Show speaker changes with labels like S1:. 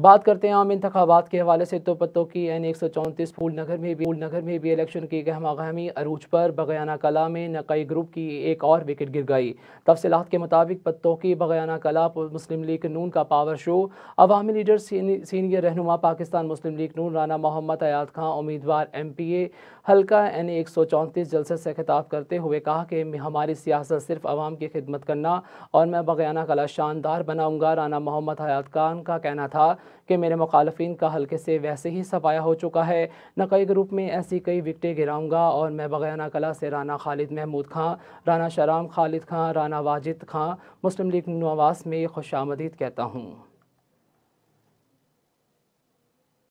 S1: बात करते हैं आम इंतबात के हवाले से तो पत्तों की एन एक सौ चौंतीस फूल नगर में भी फूल नगर में भी इलेक्शन की गहमागहमी अरूज पर बगयाना कला में नकई ग्रुप की एक और विकेट गिर गई तफसलत के मुताबिक पत्तों की बगयाना कला मुस्लिम लीग नून का पावर शो अवामी लीडर सीनियर रहनुमा पाकिस्तान मुस्लिम लीग नून राना मोहम्मद अयाद खां उम्मीदवार एम पी ए हल्का एन एक सौ चौंतीस जलसे से खिताब करते हुए कहा कि हमारी सियासत सिर्फ आवाम की खिदमत करना और मैं बगयाना कला शानदार बनाऊँगा राना मोहम्मद हयात खान का कहना था कि मेरे मुखालफन का हल्के से वैसे ही सफाया हो चुका है नकई ग्रुप में ऐसी कई विकटें गिराऊंगा और मैं बगैना कला से राना खालिद महमूद खां राना शराम खालिद खां राना वाजिद खां मुस्लिम लीग नवास में खुश आमदीद कहता हूँ